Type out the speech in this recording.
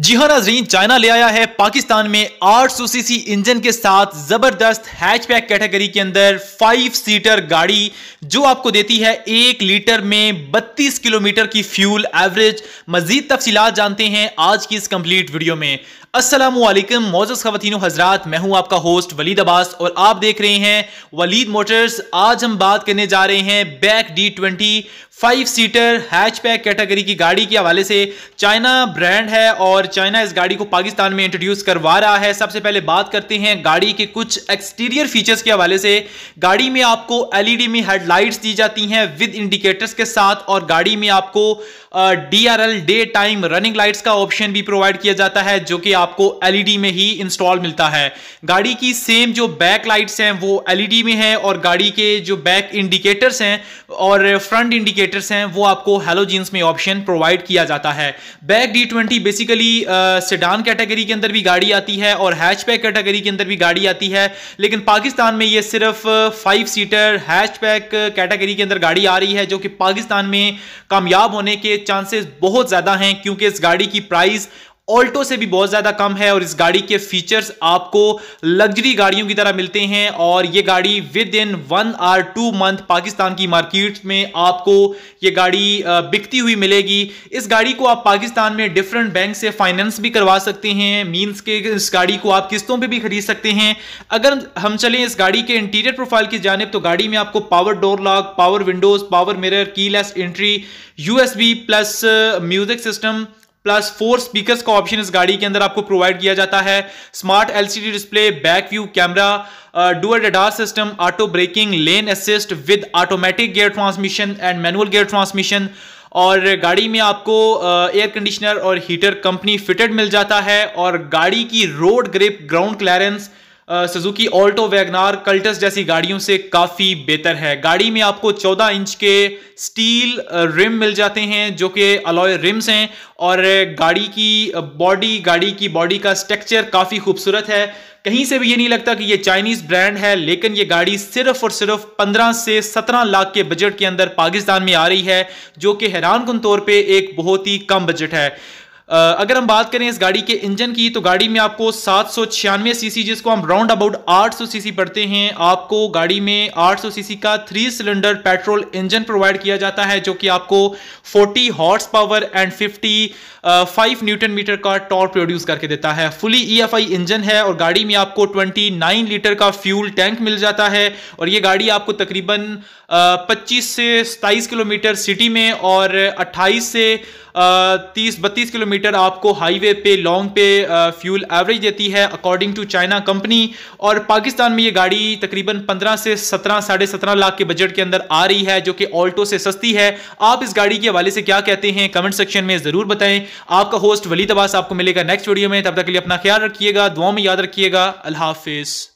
जी हाँ नाजरीन चाइना ले आया है पाकिस्तान में 800 सीसी इंजन के साथ जबरदस्त हैचपैक कैटेगरी के अंदर फाइव सीटर गाड़ी जो आपको देती है एक लीटर में 32 किलोमीटर की फ्यूल एवरेज मजीद तफसी जानते हैं आज की इस कंप्लीट वीडियो में असलम मोजस खवतिन हजरात मैं हूं आपका होस्ट वलीद अब्बास और आप देख रहे हैं वलीद मोटर्स आज हम बात करने जा रहे हैं BAIC D twenty five seater hatchback category की गाड़ी के हवाले से चाइना ब्रांड है और और चाइना इस गाड़ी को पाकिस्तान में इंट्रोड्यूस करवा रहा है सबसे पहले बात करते हैं गाड़ी के कुछ एक्सटीरियर फीचर्स के हवाले से गाड़ी में आपको एलईडी e में हेडलाइट्स दी जाती हैं विद इंडिकेटर्स के साथ और गाड़ी में आपको DRL day time running lights का ऑप्शन भी प्रोवाइड किया जाता है जो कि आपको एलईडी e में ही इंस्टॉल मिलता है गाड़ी की सेम जो बैक लाइट्स हैं वो एलईडी e में है और गाड़ी के जो बैक इंडिकेटर्स हैं और फ्रंट इंडिकेटर्स हैं वो आपको हेलोजिन्स में ऑप्शन प्रोवाइड किया जाता है BAIC D twenty basically sedan category के अंदर भी गाड़ी आती है और हैचपैक कैटेगरी के अंदर भी गाड़ी आती है लेकिन पाकिस्तान में ये सिर्फ फाइव सीटर हैचपैक कैटेगरी के अंदर गाड़ी आ रही है जो कि पाकिस्तान में कामयाब होने के चांसेस बहुत ज़्यादा हैं क्योंकि इस गाड़ी की प्राइस ऑल्टो से भी बहुत ज़्यादा कम है और इस गाड़ी के फीचर्स आपको लग्जरी गाड़ियों की तरह मिलते हैं और ये गाड़ी within one or two month Pakistan की मार्केट में आपको ये गाड़ी बिकती हुई मिलेगी इस गाड़ी को आप पाकिस्तान में डिफरेंट बैंक से फाइनेंस भी करवा सकते हैं मीन्स के इस गाड़ी को आप किस्तों पर भी खरीद सकते हैं अगर हम चलें इस गाड़ी के इंटीरियर प्रोफाइल की जानब तो गाड़ी में आपको power door lock power windows power mirror keyless entry USB plus music system plus four speakers का ऑप्शन इस गाड़ी के अंदर आपको प्रोवाइड किया जाता है smart LCD display back view camera dual radar system auto braking lane assist with automatic gear transmission and manual gear transmission और गाड़ी में आपको एयर कंडीशनर और हीटर कंपनी फिटेड मिल जाता है और गाड़ी की road grip ground clearance Suzuki Alto WagonR Cultus जैसी गाड़ियों से काफ़ी बेहतर है गाड़ी में आपको 14 इंच के स्टील रिम मिल जाते हैं जो कि अलॉय रिम्स हैं और गाड़ी की बॉडी गाड़ी की बॉडी का स्ट्रक्चर काफ़ी खूबसूरत है कहीं से भी ये नहीं लगता कि ये चाइनीज ब्रांड है लेकिन ये गाड़ी सिर्फ और सिर्फ 15 से 17 लाख के बजट के अंदर पाकिस्तान में आ रही है जो कि हैरान कन तौर पर एक बहुत ही कम बजट है अगर हम बात करें इस गाड़ी के इंजन की तो गाड़ी में आपको सात सीसी जिसको हम राउंड अबाउट 800 सीसी पढ़ते हैं आपको गाड़ी में 800 सीसी का three cylinder petrol engine provide किया जाता है जो कि आपको 40 horse power and fifty five newton metre का टॉर्क प्रोड्यूस करके देता है फुली ई इंजन है और गाड़ी में आपको नाइन लीटर का फ्यूल टैंक मिल जाता है और ये गाड़ी आपको तकरीबन पच्चीस से सताईस किलोमीटर सिटी में और अट्ठाईस से तीस बत्तीस किलोमीटर आपको हाईवे पे लॉन्ग पे फ्यूल एवरेज देती है अकॉर्डिंग टू चाइना कंपनी और पाकिस्तान में ये गाड़ी तकरीबन पंद्रह से सत्रह साढ़े सत्रह लाख के बजट के अंदर आ रही है जो कि ऑल्टो से सस्ती है आप इस गाड़ी के हवाले से क्या कहते हैं कमेंट सेक्शन में जरूर बताएं आपका होस्ट वली तबास आपको मिलेगा नेक्स्ट वीडियो में तब तक के लिए अपना ख्याल रखिएगा दुआ में याद रखिएगा अल्लाह हाफिज़